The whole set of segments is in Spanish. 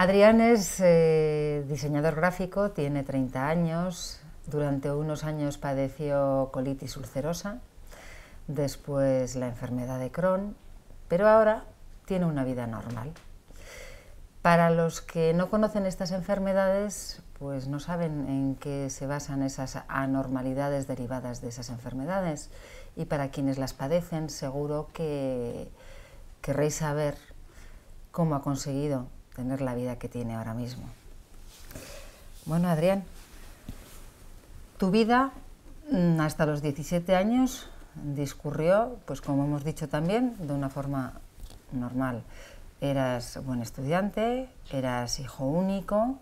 Adrián es eh, diseñador gráfico, tiene 30 años, durante unos años padeció colitis ulcerosa, después la enfermedad de Crohn, pero ahora tiene una vida normal. Para los que no conocen estas enfermedades, pues no saben en qué se basan esas anormalidades derivadas de esas enfermedades. Y para quienes las padecen, seguro que querréis saber cómo ha conseguido tener la vida que tiene ahora mismo. Bueno, Adrián, tu vida mm, hasta los 17 años discurrió, pues como hemos dicho también, de una forma normal. Eras buen estudiante, eras hijo único,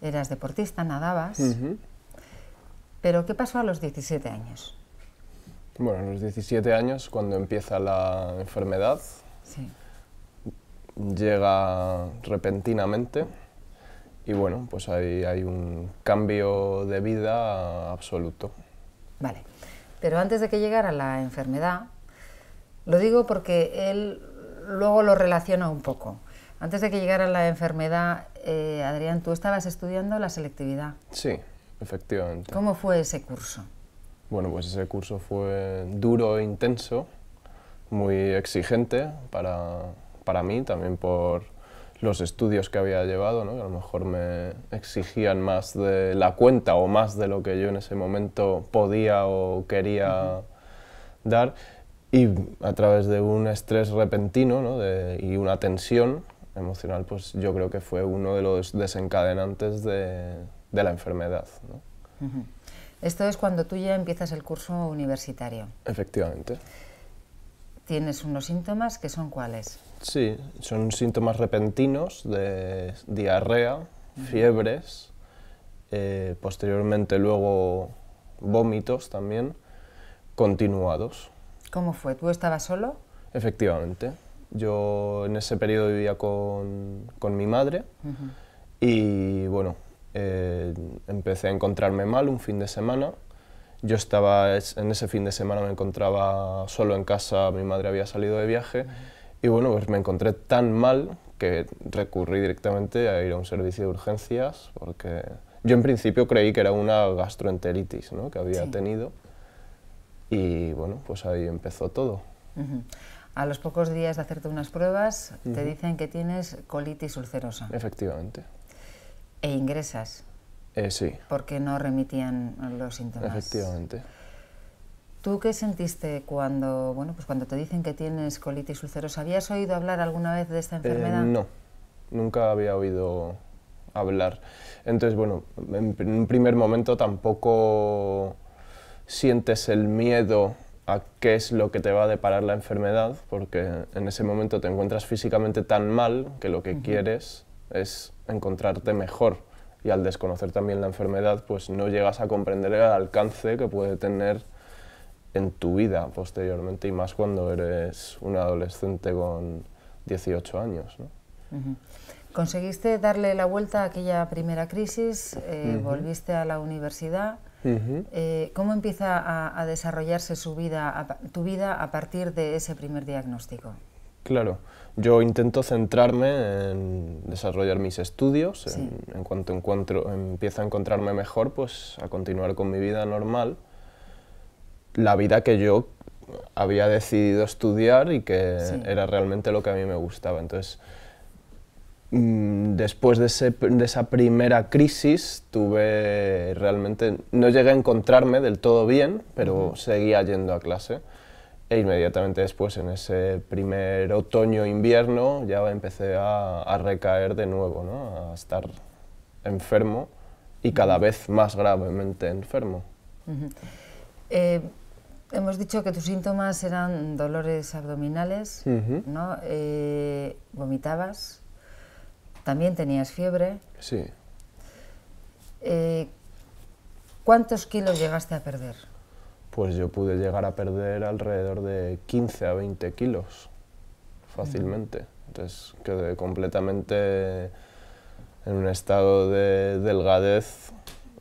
eras deportista, nadabas. Pero ¿qué pasó a los 17 años? Bueno, a los 17 años, cuando empieza la enfermedad, llega repentinamente y bueno, pues hay, hay un cambio de vida absoluto. Vale, pero antes de que llegara la enfermedad, lo digo porque él luego lo relaciona un poco. Antes de que llegara la enfermedad, eh, Adrián, tú estabas estudiando la selectividad. Sí, efectivamente. ¿Cómo fue ese curso? Bueno, pues ese curso fue duro e intenso, muy exigente para, para mí, también por los estudios que había llevado, ¿no? que a lo mejor me exigían más de la cuenta o más de lo que yo en ese momento podía o quería dar. Y a través de un estrés repentino ¿no? y una tensión emocional, pues yo creo que fue uno de los desencadenantes de, la enfermedad. Esto es cuando tú ya empiezas el curso universitario. Efectivamente. Tienes unos síntomas que son cuáles. Sí, son síntomas repentinos de diarrea, fiebres, eh, posteriormente luego vómitos también, continuados. ¿Cómo fue? ¿Tú estabas solo? Efectivamente. Yo en ese periodo vivía con, con mi madre y bueno, eh, empecé a encontrarme mal un fin de semana. Yo estaba, en ese fin de semana me encontraba solo en casa, mi madre había salido de viaje. Y bueno, pues me encontré tan mal que recurrí directamente a ir a un servicio de urgencias porque yo en principio creí que era una gastroenteritis ¿no? que había tenido y bueno, pues ahí empezó todo. A los pocos días de hacerte unas pruebas te dicen que tienes colitis ulcerosa. Efectivamente. E ingresas. Eh, sí. Porque no remitían los síntomas. Efectivamente. ¿Tú qué sentiste cuando, bueno, pues cuando te dicen que tienes colitis ulcerosa? ¿Habías oído hablar alguna vez de esta eh, enfermedad? no, nunca había oído hablar. Entonces, bueno, en, un primer momento tampoco sientes el miedo a qué es lo que te va a deparar la enfermedad, porque en ese momento te encuentras físicamente tan mal que lo que quieres es encontrarte mejor. Y al desconocer también la enfermedad, pues no llegas a comprender el alcance que puede tener en tu vida posteriormente y más cuando eres un adolescente con 18 años. Conseguiste darle la vuelta a aquella primera crisis, eh, volviste a la universidad. Eh, ¿Cómo empieza a, desarrollarse su vida, tu vida a partir de ese primer diagnóstico? Claro, yo intento centrarme en desarrollar mis estudios, en, cuanto encuentro, empiezo a encontrarme mejor, pues a continuar con mi vida normal la vida que yo había decidido estudiar y que era realmente lo que a mí me gustaba. Entonces, mm, después de, esa primera crisis, tuve realmente, no llegué a encontrarme del todo bien, pero seguía yendo a clase. E inmediatamente después, en ese primer otoño-invierno, ya empecé a, recaer de nuevo, ¿no? a estar enfermo y cada vez más gravemente enfermo. Hemos dicho que tus síntomas eran dolores abdominales, ¿no? Eh, vomitabas, también tenías fiebre. Sí. Eh, ¿Cuántos kilos llegaste a perder? Pues yo pude llegar a perder alrededor de 15 a 20 kilos fácilmente. Entonces quedé completamente en un estado de delgadez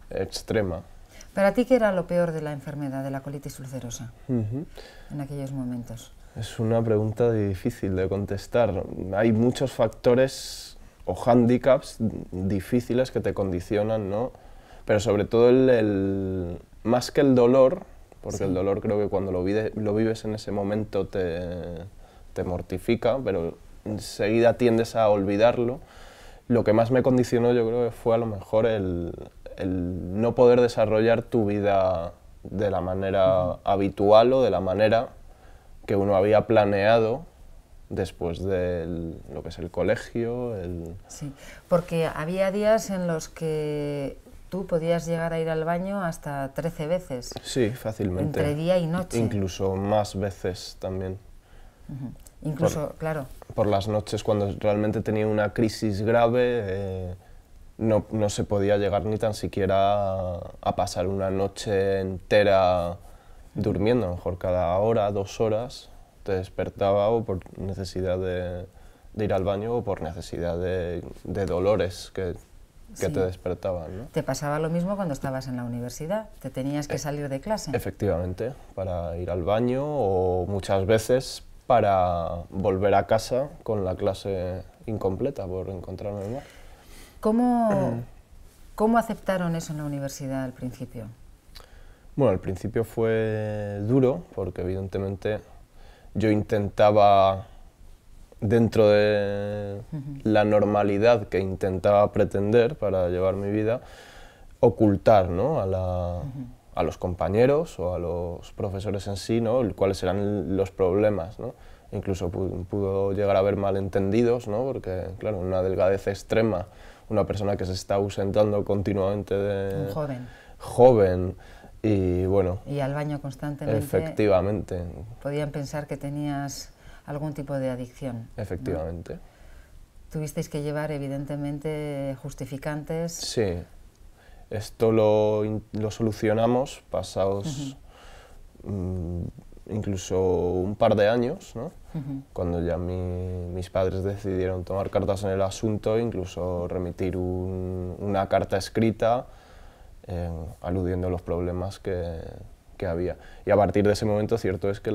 extrema. ¿Para ti qué era lo peor de la enfermedad, de la colitis ulcerosa, en aquellos momentos? Es una pregunta difícil de contestar. Hay muchos factores o hándicaps difíciles que te condicionan, ¿no? Pero sobre todo el, más que el dolor, porque el dolor creo que cuando lo, vives en ese momento te, te mortifica, pero enseguida tiendes a olvidarlo. Lo que más me condicionó yo creo fue a lo mejor el, el no poder desarrollar tu vida de la manera habitual o de la manera que uno había planeado después de lo que es el colegio. Sí, porque había días en los que tú podías llegar a ir al baño hasta 13 veces. Sí, fácilmente. Entre día y noche. Incluso más veces también. Incluso, claro. Por las noches cuando realmente tenía una crisis grave. Eh, no, se podía llegar ni tan siquiera a pasar una noche entera durmiendo, a lo mejor cada hora, dos horas, te despertaba o por necesidad de, ir al baño o por necesidad de, dolores que, te despertaban. ¿Te pasaba lo mismo cuando estabas en la universidad? ¿Te tenías que eh, salir de clase? Efectivamente, para ir al baño o muchas veces para volver a casa con la clase incompleta por encontrarme mal. ¿Cómo, mm. ¿Cómo aceptaron eso en la universidad al principio? Bueno, al principio fue duro porque evidentemente yo intentaba, dentro de la normalidad que intentaba pretender para llevar mi vida, ocultar ¿no? a, la, a, los compañeros o a los profesores en sí ¿no? cuáles eran los problemas. ¿no? Incluso pudo, llegar a haber malentendidos, ¿no? porque claro, una delgadez extrema una persona que se está ausentando continuamente de... Un joven. Joven. Y bueno. Y al baño constantemente. Efectivamente. Podían pensar que tenías algún tipo de adicción. Efectivamente. Tuvisteis que llevar, evidentemente, justificantes. Sí. Esto lo, solucionamos pasados incluso un par de años, ¿no? cuando ya mis padres decidieron tomar cartas en el asunto, incluso remitir una carta escrita aludiendo a los problemas que, que, había. Y a partir de ese momento, cierto es que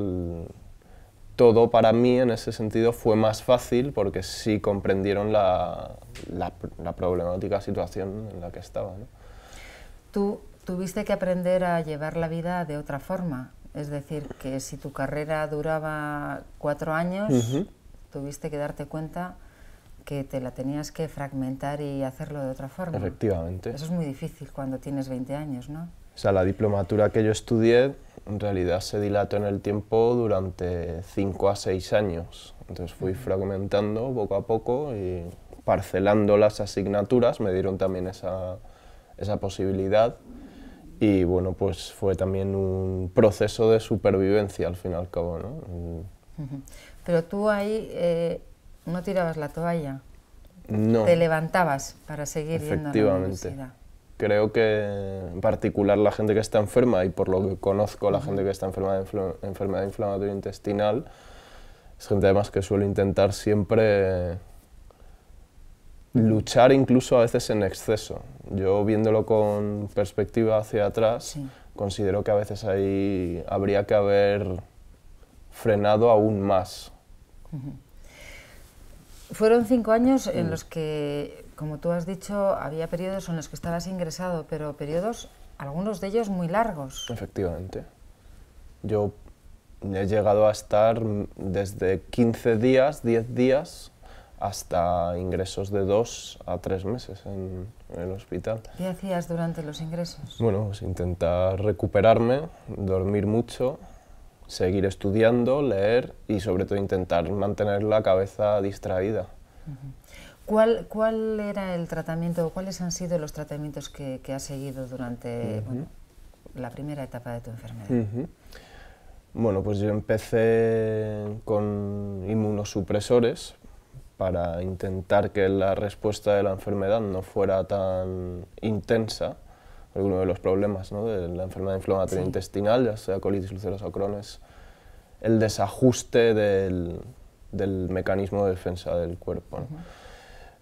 todo para mí en ese sentido fue más fácil porque sí comprendieron la, la, la problemática situación en la que estaba. ¿no? Tú tuviste que aprender a llevar la vida de otra forma, es decir, que si tu carrera duraba cuatro años, tuviste que darte cuenta que te la tenías que fragmentar y hacerlo de otra forma. Efectivamente. Eso es muy difícil cuando tienes 20 años, ¿no? O sea, la diplomatura que yo estudié en realidad se dilató en el tiempo durante 5 a 6 años. Entonces fui fragmentando poco a poco y parcelando las asignaturas, me dieron también esa, esa posibilidad y bueno, pues fue también un proceso de supervivencia al fin y al cabo. ¿no? Pero tú ahí eh, no tirabas la toalla, no. te levantabas para seguir Efectivamente. yendo Creo que en particular la gente que está enferma, y por lo que conozco la gente que está enferma de enfermedad inflamatoria intestinal, es gente además que suele intentar siempre luchar incluso a veces en exceso. Yo viéndolo con perspectiva hacia atrás, considero que a veces ahí habría que haber frenado aún más. Fueron cinco años en mm. los que, como tú has dicho, había periodos en los que estabas ingresado, pero periodos, algunos de ellos muy largos. Efectivamente. Yo he llegado a estar desde 15 días, 10 días, hasta ingresos de dos a tres meses en, el hospital. ¿Qué hacías durante los ingresos? Bueno, pues intentar recuperarme, dormir mucho, seguir estudiando, leer y sobre todo intentar mantener la cabeza distraída. ¿Cuál, cuál era el tratamiento o cuáles han sido los tratamientos que, has seguido durante la primera etapa de tu enfermedad? Bueno, pues yo empecé con inmunosupresores para intentar que la respuesta de la enfermedad no fuera tan intensa, uno de los problemas ¿no? de la enfermedad inflamatoria intestinal, ya sea colitis ulcerosa o Crohn, es el desajuste del, del, mecanismo de defensa del cuerpo.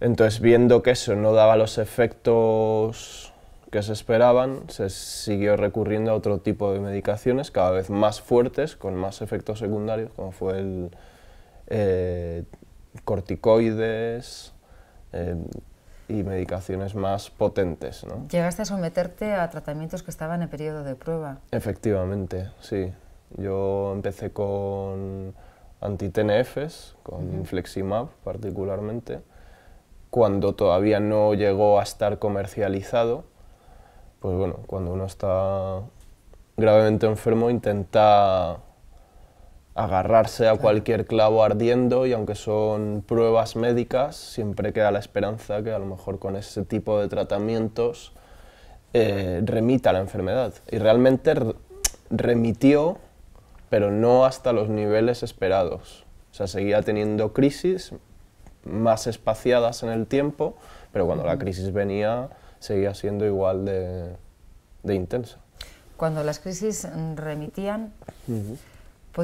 Entonces, viendo que eso no daba los efectos que se esperaban, se siguió recurriendo a otro tipo de medicaciones cada vez más fuertes, con más efectos secundarios, como fue el eh, corticoides em, y medicaciones más potentes. Llegaste a someterte a tratamientos que estaban en periodo de prueba. Efectivamente, sí. Yo empecé con anti-TNFs, con Fleximab particularmente, cuando todavía no llegó a estar comercializado. Pues bueno, cuando uno está gravemente enfermo, intenta agarrarse a cualquier clavo ardiendo y aunque son pruebas médicas, siempre queda la esperanza que a lo mejor con ese tipo de tratamientos eh, remita la enfermedad. Y realmente remitió, pero no hasta los niveles esperados. O sea, seguía teniendo crisis más espaciadas en el tiempo, pero cuando la crisis venía seguía siendo igual de, intensa. Cuando las crisis mm, remitían,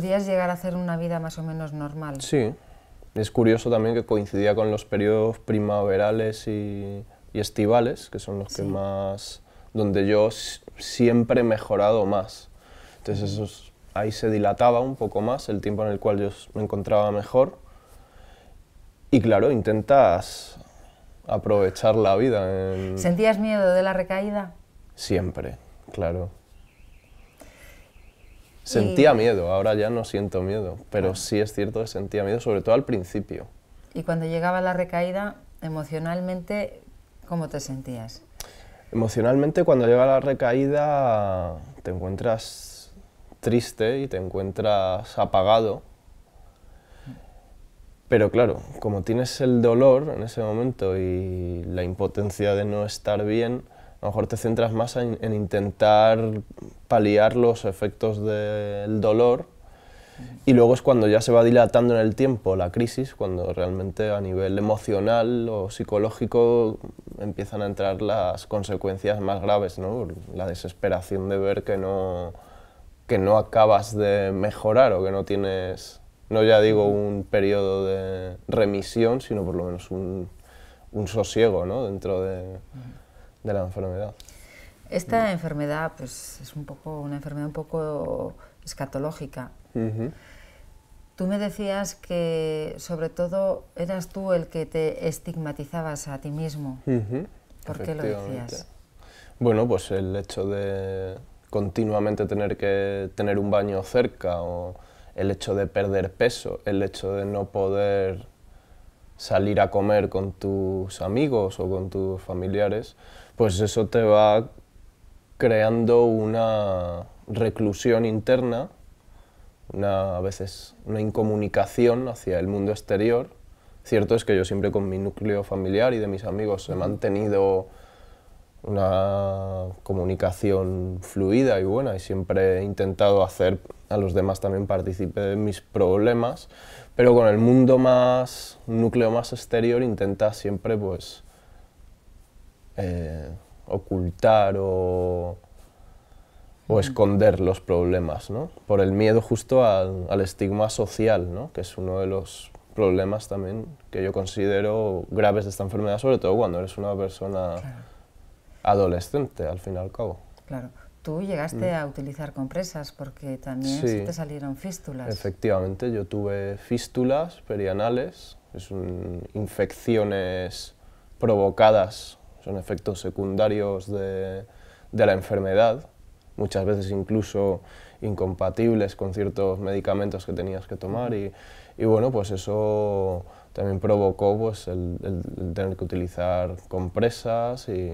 podías llegar a hacer una vida más o menos normal. Sí, es curioso también que coincidía con los periodos primaverales y, estivales, que son los que más, donde yo siempre he mejorado más. Entonces ahí se dilataba un poco más el tiempo en el cual yo me encontraba mejor. Y claro, intentas aprovechar la vida. ¿Sentías miedo de la recaída? Siempre, claro. Sentía miedo, ahora ya no siento miedo, pero sí es cierto que sentía miedo, sobre todo al principio. Y cuando llegaba la recaída, emocionalmente, ¿cómo te sentías? Emocionalmente, cuando llega la recaída, te encuentras triste y te encuentras apagado. Pero claro, como tienes el dolor en ese momento y la impotencia de no estar bien, a lo mejor te centras más en, intentar paliar los efectos del dolor y luego es cuando ya se va dilatando en el tiempo la crisis, cuando realmente a nivel emocional o psicológico empiezan a entrar las consecuencias más graves, ¿no? la desesperación de ver que no, que no acabas de mejorar o que no tienes, no ya digo un periodo de remisión, sino por lo menos un, un sosiego ¿no? dentro de de la enfermedad. Esta enfermedad pues, es un poco, una enfermedad un poco escatológica. Tú me decías que sobre todo eras tú el que te estigmatizabas a ti mismo. ¿Por qué lo decías? Bueno, pues el hecho de continuamente tener que tener un baño cerca o el hecho de perder peso, el hecho de no poder salir a comer con tus amigos o con tus familiares, pues eso te va creando una reclusión interna, a veces una incomunicación hacia el mundo exterior. Cierto es que yo siempre con mi núcleo familiar y de mis amigos he mantenido una comunicación fluida y buena y siempre he intentado hacer a los demás también participe de mis problemas, pero con el mundo más, núcleo más exterior intenta siempre pues eh, ocultar o, o, mm. esconder los problemas, ¿no? Por el miedo justo al, estigma social, ¿no? Que es uno de los problemas también que yo considero graves de esta enfermedad, sobre todo cuando eres una persona adolescente, al fin y al cabo. Claro. Tú llegaste mm. a utilizar compresas porque también te salieron fístulas. Efectivamente, yo tuve fístulas perianales, infecciones provocadas son efectos secundarios de, la enfermedad, muchas veces incluso incompatibles con ciertos medicamentos que tenías que tomar y, bueno, pues eso también provocó pues, el, tener que utilizar compresas y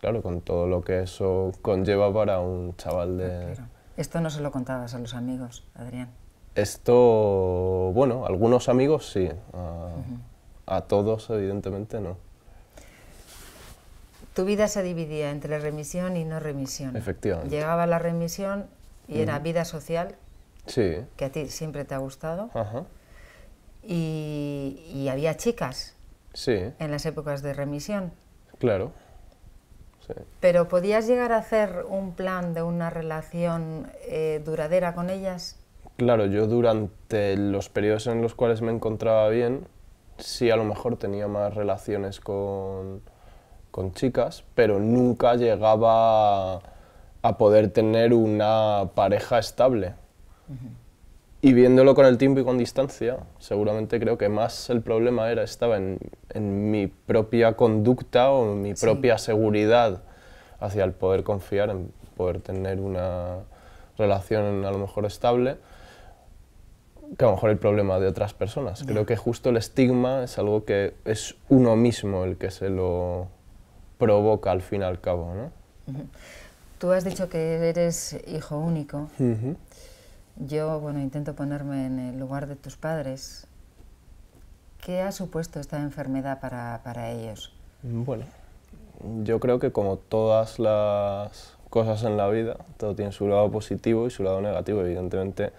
claro, con todo lo que eso conlleva para un chaval de... Ah, Esto no se lo contabas a los amigos, Adrián. Esto, bueno, algunos amigos sí, a todos evidentemente no tu vida se dividía entre remisión y no remisión. Efectivamente. Llegaba la remisión y era mm. vida social, sí. que a ti siempre te ha gustado. Ajá. Y, había chicas sí. en las épocas de remisión. Claro. Pero ¿podías llegar a hacer un plan de una relación eh, duradera con ellas? Claro, yo durante los periodos en los cuales me encontraba bien, sí a lo mejor tenía más relaciones con, con chicas, pero nunca llegaba a poder tener una pareja estable. Y viéndolo con el tiempo y con distancia, seguramente creo que más el problema era, estaba en, mi propia conducta o en mi propia seguridad hacia el poder confiar, en poder tener una relación a lo mejor estable, que a lo mejor el problema de otras personas. Creo que justo el estigma es algo que es uno mismo el que se lo provoca al fin y al cabo. ¿no? Tú has dicho que eres hijo único. Yo, bueno, intento ponerme en el lugar de tus padres. ¿Qué ha supuesto esta enfermedad para, para ellos? Bueno, yo creo que como todas las cosas en la vida, todo tiene su lado positivo y su lado negativo. Evidentemente,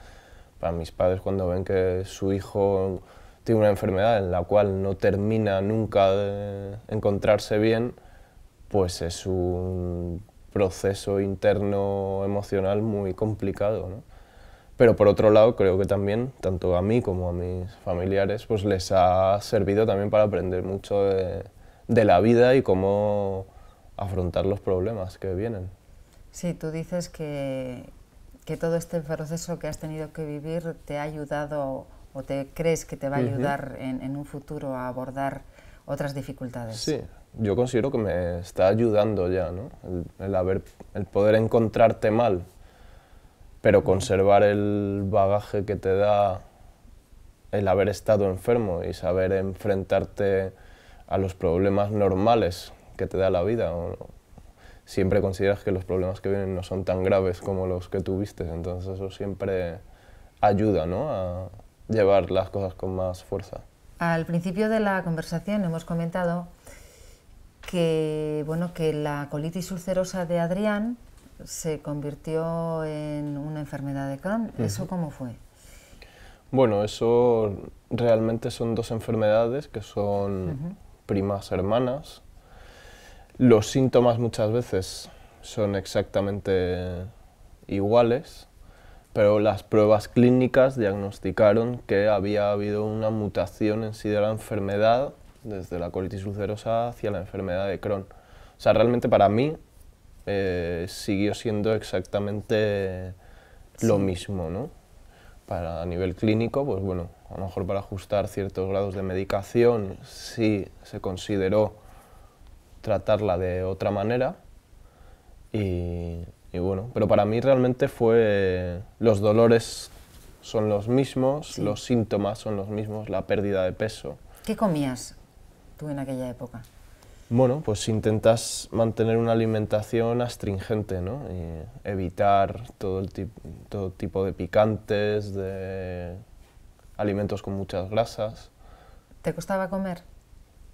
para mis padres cuando ven que su hijo tiene una enfermedad en la cual no termina nunca de encontrarse bien, pues es un proceso interno emocional muy complicado. ¿no? Pero por otro lado, creo que también, tanto a mí como a mis familiares, pues les ha servido también para aprender mucho de, la vida y cómo afrontar los problemas que vienen. Sí, tú dices que, todo este proceso que has tenido que vivir te ha ayudado o te crees que te va a ayudar en, en un futuro a abordar otras dificultades. Sí, yo considero que me está ayudando ya, ¿no? El, haber, el poder encontrarte mal, pero conservar el bagaje que te da el haber estado enfermo y saber enfrentarte a los problemas normales que te da la vida. siempre consideras que los problemas que vienen no son tan graves como los que tuviste, entonces eso siempre ayuda ¿no? a llevar las cosas con más fuerza. Al principio de la conversación hemos comentado que, bueno, que la colitis ulcerosa de Adrián se convirtió en una enfermedad de Crohn. ¿Eso cómo fue? Bueno, eso realmente son dos enfermedades que son primas hermanas. Los síntomas muchas veces son exactamente iguales, pero las pruebas clínicas diagnosticaron que había habido una mutación en sí de la enfermedad desde la colitis ulcerosa hacia la enfermedad de Crohn. O sea, realmente para mí eh, siguió siendo exactamente lo mismo, ¿no? Para, a nivel clínico, pues bueno, a lo mejor para ajustar ciertos grados de medicación sí se consideró tratarla de otra manera y, bueno, pero para mí realmente fue los dolores son los mismos, los síntomas son los mismos, la pérdida de peso. ¿Qué comías tú en aquella época? Bueno, pues intentas mantener una alimentación astringente, ¿no? Y evitar todo, el todo tipo de picantes, de alimentos con muchas grasas. ¿Te costaba comer?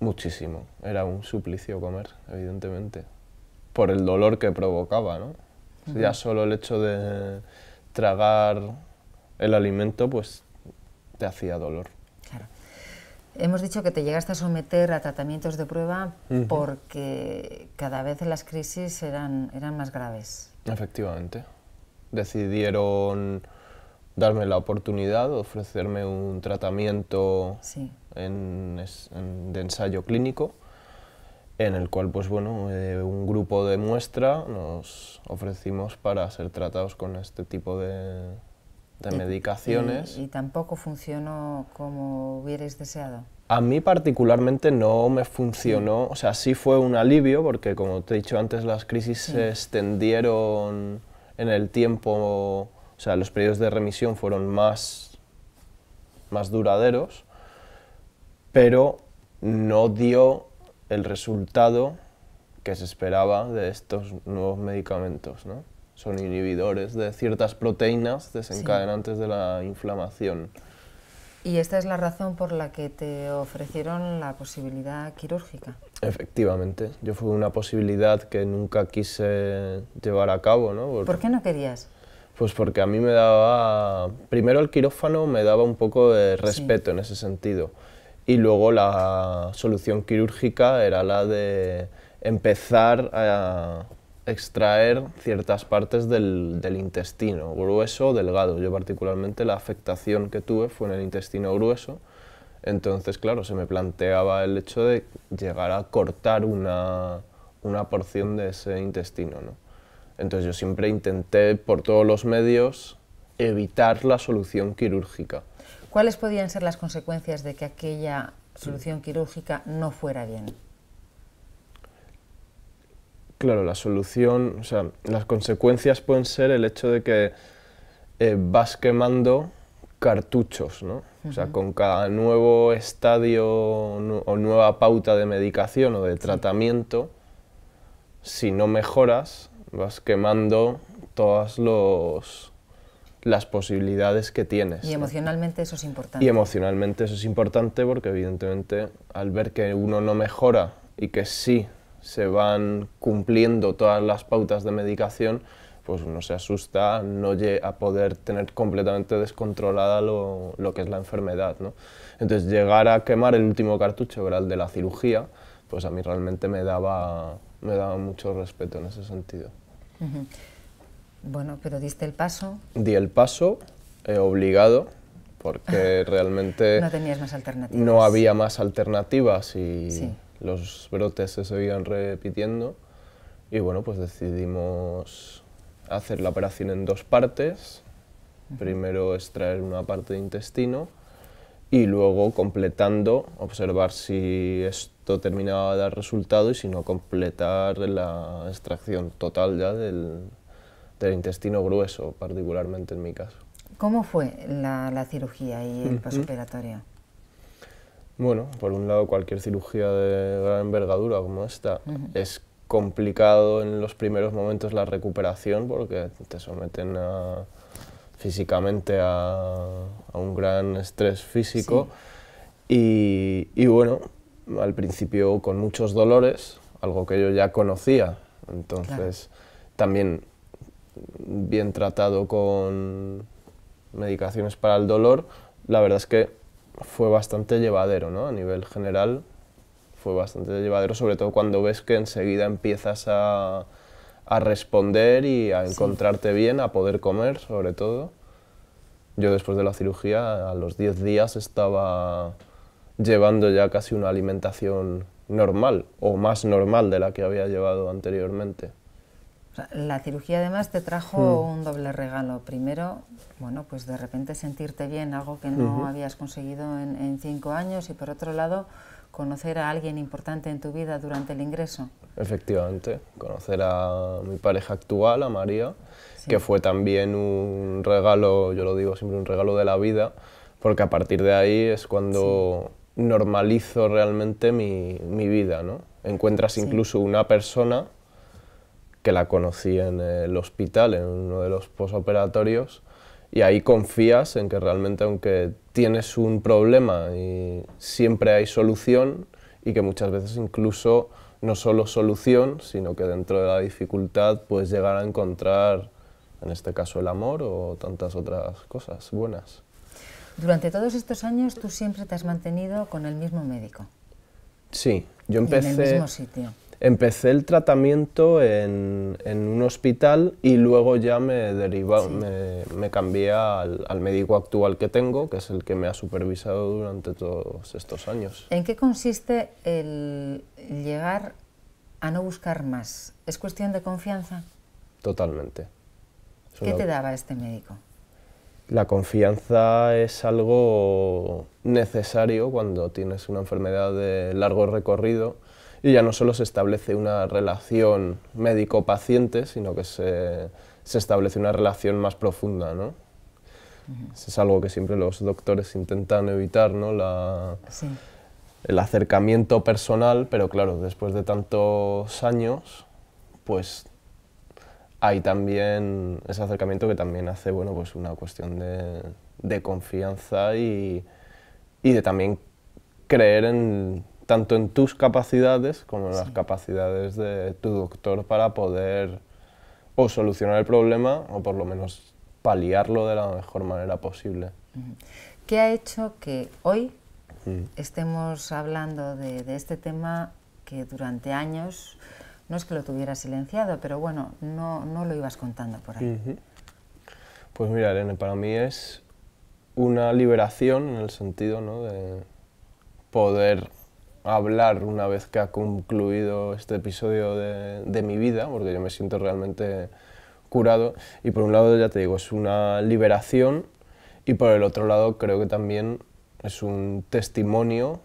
Muchísimo. Era un suplicio comer, evidentemente. Por el dolor que provocaba, ¿no? Ya solo el hecho de tragar el alimento, pues te hacía dolor. Hemos dicho que te llegaste a someter a tratamientos de prueba porque cada vez las crisis eran, eran más graves. Efectivamente. Decidieron darme la oportunidad de ofrecerme un tratamiento de ensayo clínico en el cual pues bueno eh, un grupo de muestra nos ofrecimos para ser tratados con este tipo de, de y, medicaciones. Y, tampoco funcionó como hubierais deseado? A mí particularmente no me funcionó, o sea, sí fue un alivio porque como te he dicho antes las crisis se extendieron en el tiempo, o sea, los periodos de remisión fueron más, más duraderos, pero no dio el resultado que se esperaba de estos nuevos medicamentos, ¿no? son inhibidores de ciertas proteínas desencadenantes de la inflamación. Y esta es la razón por la que te ofrecieron la posibilidad quirúrgica. Efectivamente, yo fue una posibilidad que nunca quise llevar a cabo. ¿no? ¿Por qué no querías? Pues porque a mí me daba, primero el quirófano me daba un poco de respeto en ese sentido y luego la solución quirúrgica era la de empezar a extraer ciertas partes del, intestino, grueso o delgado. Yo particularmente la afectación que tuve fue en el intestino grueso, entonces claro, se me planteaba el hecho de llegar a cortar una, porción de ese intestino. Entonces yo siempre intenté por todos los medios evitar la solución quirúrgica. ¿Cuáles podían ser las consecuencias de que aquella solución quirúrgica no fuera bien? Claro, la solución, o sea, las consecuencias pueden ser el hecho de que eh, vas quemando cartuchos, ¿no? O sea, con cada nuevo estadio o nueva pauta de medicación o de tratamiento, si no mejoras, vas quemando todas los, las posibilidades que tienes. Y emocionalmente eso es importante. Y emocionalmente eso es importante porque evidentemente al ver que uno no mejora y que sí se van cumpliendo todas las pautas de medicación, pues uno se asusta no llega a poder tener completamente descontrolada lo, que es la enfermedad. ¿no? Entonces llegar a quemar el último cartucho, que era el de la cirugía, pues a mí realmente me daba, me daba mucho respeto en ese sentido. Bueno, pero diste el paso. Di el paso, obligado, porque realmente... no tenías más alternativas. No había más alternativas y los brotes se seguían repitiendo y bueno, pues decidimos hacer la operación en dos partes. Primero extraer una parte de intestino y luego completando, observar si esto terminaba de dar resultado y si no completar la extracción total ya del, intestino grueso, particularmente en mi caso. ¿Cómo fue la, cirugía y el paso bueno, por un lado cualquier cirugía de gran envergadura como esta es complicado en los primeros momentos la recuperación porque te someten físicamente a, un gran estrés físico y, bueno, al principio con muchos dolores, algo que yo ya conocía, entonces también bien tratado con medicaciones para el dolor, la verdad es que fue bastante llevadero, ¿no? A nivel general fue bastante llevadero, sobre todo cuando ves que enseguida empiezas a, responder y a encontrarte bien, a poder comer, sobre todo. Yo después de la cirugía, a los 10 días estaba llevando ya casi una alimentación normal o más normal de la que había llevado anteriormente la cirugía además te trajo hmm. un doble regalo. Primero, bueno, pues de repente sentirte bien, algo que no habías conseguido en, cinco años, y por otro lado, conocer a alguien importante en tu vida durante el ingreso. Efectivamente, conocer a mi pareja actual, a María, que fue también un regalo, yo lo digo siempre, un regalo de la vida, porque a partir de ahí es cuando normalizo realmente mi, vida, ¿no? Encuentras incluso una persona que la conocí en el hospital, en uno de los posoperatorios, y ahí confías en que realmente aunque tienes un problema y siempre hay solución y que muchas veces incluso no solo solución, sino que dentro de la dificultad puedes llegar a encontrar, en este caso, el amor o tantas otras cosas buenas. Durante todos estos años tú siempre te has mantenido con el mismo médico. Sí, yo empecé... en el mismo sitio. Empecé el tratamiento en, un hospital y luego ya me, me, cambié al, médico actual que tengo, que es el que me ha supervisado durante todos estos años. ¿En qué consiste el llegar a no buscar más? ¿Es cuestión de confianza? Totalmente. ¿Qué te daba este médico? La confianza es algo necesario cuando tienes una enfermedad de largo recorrido y ya no solo se establece una relación médico-paciente, sino que se, se, establece una relación más profunda. ¿no? es algo que siempre los doctores intentan evitar, ¿no? La, el acercamiento personal, pero claro, después de tantos años, pues hay también ese acercamiento que también hace bueno, pues una cuestión de, de confianza y, y de también creer en tanto en tus capacidades como en las capacidades de tu doctor para poder o solucionar el problema o por lo menos paliarlo de la mejor manera posible. ¿Qué ha hecho que hoy mm. estemos hablando de, este tema que durante años, no es que lo tuviera silenciado, pero bueno, no, lo ibas contando por ahí? Pues mira, Irene, para mí es una liberación en el sentido de poder hablar una vez que ha concluido este episodio de, mi vida, porque yo me siento realmente curado. Y por un lado, ya te digo, es una liberación y por el otro lado creo que también es un testimonio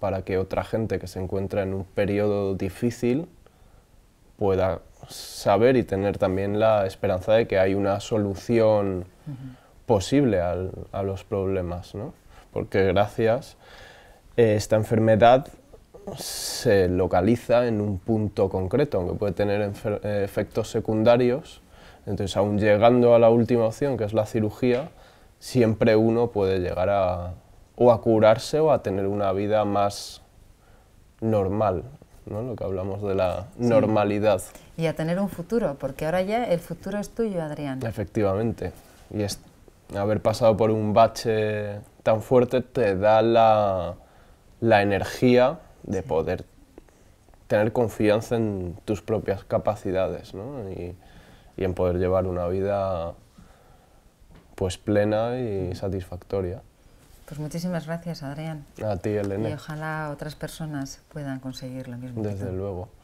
para que otra gente que se encuentra en un periodo difícil pueda saber y tener también la esperanza de que hay una solución posible a los problemas, ¿no? Porque gracias eh, esta enfermedad se localiza en un punto concreto, aunque puede tener eh, efectos secundarios. Entonces, aún llegando a la última opción, que es la cirugía, siempre uno puede llegar a o a curarse o a tener una vida más normal, lo que hablamos de la normalidad. Y a tener un futuro, porque ahora ya el futuro es tuyo, Adrián. Efectivamente. Y haber pasado por un bache tan fuerte te da la, la energía de poder tener confianza en tus propias capacidades y, en poder llevar una vida pues plena y satisfactoria. Pues muchísimas gracias, Adrián. A ti, Elena. Y ojalá otras personas puedan conseguir lo mismo. Desde luego.